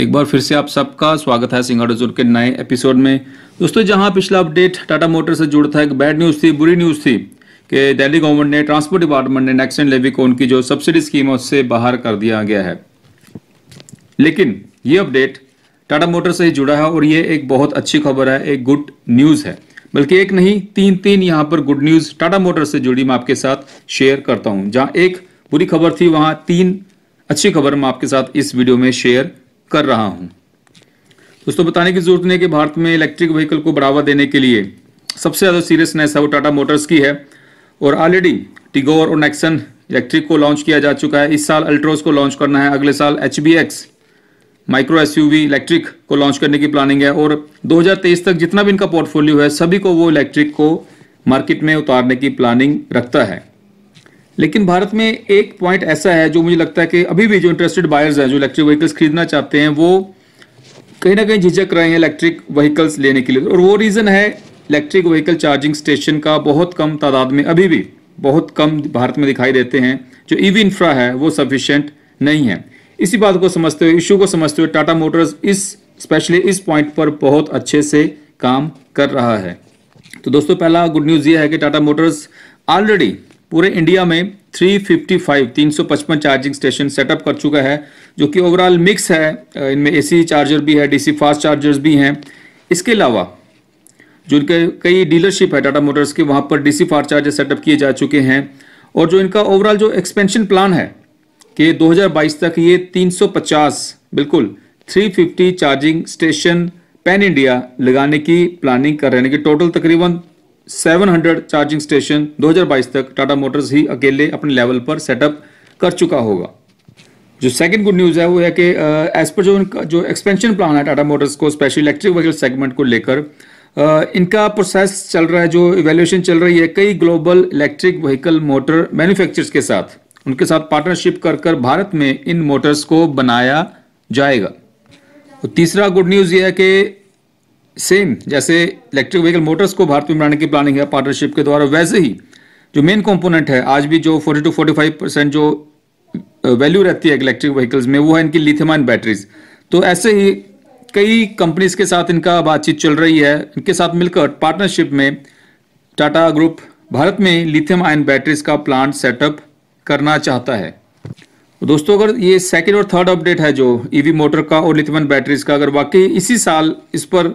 एक बार फिर से आप सबका स्वागत है सिंगा जोन के नए एपिसोड में दोस्तों जहां पिछला अपडेट टाटा मोटर से जुड़ा था एक बैड न्यूज़ थी बुरी न्यूज़ थी कि दिल्ली गवर्नमेंट ने ट्रांसपोर्ट डिपार्टमेंट ने नेक्स्ट लेवी को उनकी जो सब्सिडी स्कीम है उससे बाहर कर दिया गया है लेकिन ये अपडेट टाटा मोटर से ही जुड़ा है और ये एक बहुत अच्छी खबर है एक गुड न्यूज़ है बल्कि एक नहीं तीन तीन यहाँ पर गुड न्यूज़ टाटा मोटर से जुड़ी मैं आपके साथ शेयर करता हूँ जहाँ एक बुरी खबर थी वहाँ तीन अच्छी खबर मैं आपके साथ इस वीडियो में शेयर कर रहा हूं दोस्तों बताने की जरूरत नहीं है कि भारत में इलेक्ट्रिक व्हीकल को बढ़ावा देने के लिए सबसे ज़्यादा सीरियसनेस है वो टाटा मोटर्स की है और ऑलरेडी टिगोर और नेक्सन इलेक्ट्रिक को लॉन्च किया जा चुका है इस साल अल्ट्रोस को लॉन्च करना है अगले साल H B X micro S electric को लॉन्च करने की प्लानिंग है और 2023 तक जितना भी इनका पोर्टफोलियो है सभी को वो इलेक्ट्रिक को मार्केट में उतारने की प्लानिंग रखता है लेकिन भारत में एक पॉइंट ऐसा है जो मुझे लगता है कि अभी भी जो इंटरेस्टेड बायर्स हैं जो इलेक्ट्रिक व्हीकल्स खरीदना चाहते हैं वो कहीं ना कहीं झिझक रहे हैं इलेक्ट्रिक व्हीकल्स लेने के लिए और वो रीज़न है इलेक्ट्रिक व्हीकल चार्जिंग स्टेशन का बहुत कम तादाद में अभी भी बहुत कम भारत में दिखाई देते हैं जो ईवी e इंफ्रा है वो सफिशेंट नहीं है इसी बात को समझते हुए इशू को समझते हुए टाटा मोटर्स इस स्पेशली इस पॉइंट पर बहुत अच्छे से काम कर रहा है तो दोस्तों पहला गुड न्यूज़ ये है कि टाटा मोटर्स ऑलरेडी पूरे इंडिया में 355 355 चार्जिंग स्टेशन सेटअप कर चुका है जो कि ओवरऑल मिक्स है इनमें एसी चार्जर भी है डीसी फास्ट चार्जर्स भी हैं इसके अलावा जो इनके कई डीलरशिप है टाटा मोटर्स के वहां पर डीसी फास्ट चार्जर सेटअप किए जा चुके हैं और जो इनका ओवरऑल जो एक्सपेंशन प्लान है कि 2022 तक ये 350 बिल्कुल 350 चार्जिंग स्टेशन पैन इंडिया लगाने की प्लानिंग कर रहे हैं कि टोटल तकरीबन 700 चार्जिंग स्टेशन 2022 तक टाटा मोटर्स ही अकेले अपने लेवल पर सेटअप कर चुका होगा जो सेकंड गुड न्यूज़ है वो है कि एज पर जो उनका जो एक्सपेंशन प्लान है टाटा मोटर्स को स्पेशल इलेक्ट्रिक व्हीकल सेगमेंट को लेकर इनका प्रोसेस चल रहा है जो इवेल्यूशन चल रही है कई global electric vehicle motor manufacturers के साथ उनके साथ पार्टनरशिप कर कर भारत में इन मोटर्स को बनाया जाएगा और तीसरा गुड न्यूज़ ये है कि सेम जैसे इलेक्ट्रिक व्हीकल मोटर्स को भारत में बनाने की प्लानिंग है पार्टनरशिप के द्वारा वैसे ही जो मेन कंपोनेंट है आज भी जो 40 टू 45 परसेंट जो वैल्यू रहती है इलेक्ट्रिक व्हीकल्स में वो है इनकी लिथियम बैटरीज तो ऐसे ही कई कंपनीज के साथ इनका बातचीत चल रही है इनके साथ मिलकर पार्टनरशिप में टाटा ग्रुप भारत में लिथियम आयन बैटरीज का प्लांट सेटअप करना चाहता है तो दोस्तों अगर ये सेकेंड और थर्ड अपडेट है जो ईवी e मोटर का और लिथियम बैटरीज का अगर वाकई इसी साल इस पर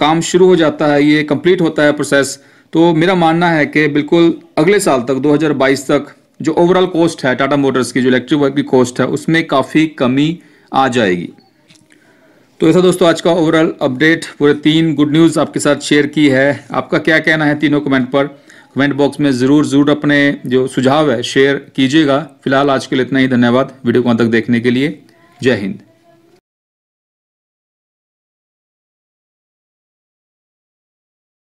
काम शुरू हो जाता है ये कंप्लीट होता है प्रोसेस तो मेरा मानना है कि बिल्कुल अगले साल तक 2022 तक जो ओवरऑल कॉस्ट है टाटा मोटर्स की जो इलेक्ट्रिक वर्क की कॉस्ट है उसमें काफ़ी कमी आ जाएगी तो ऐसा दोस्तों आज का ओवरऑल अपडेट पूरे तीन गुड न्यूज़ आपके साथ शेयर की है आपका क्या कहना है तीनों कमेंट पर कमेंट बॉक्स में ज़रूर ज़रूर अपने जो सुझाव है शेयर कीजिएगा फिलहाल आज के लिए इतना ही धन्यवाद वीडियो को तक देखने के लिए जय हिंद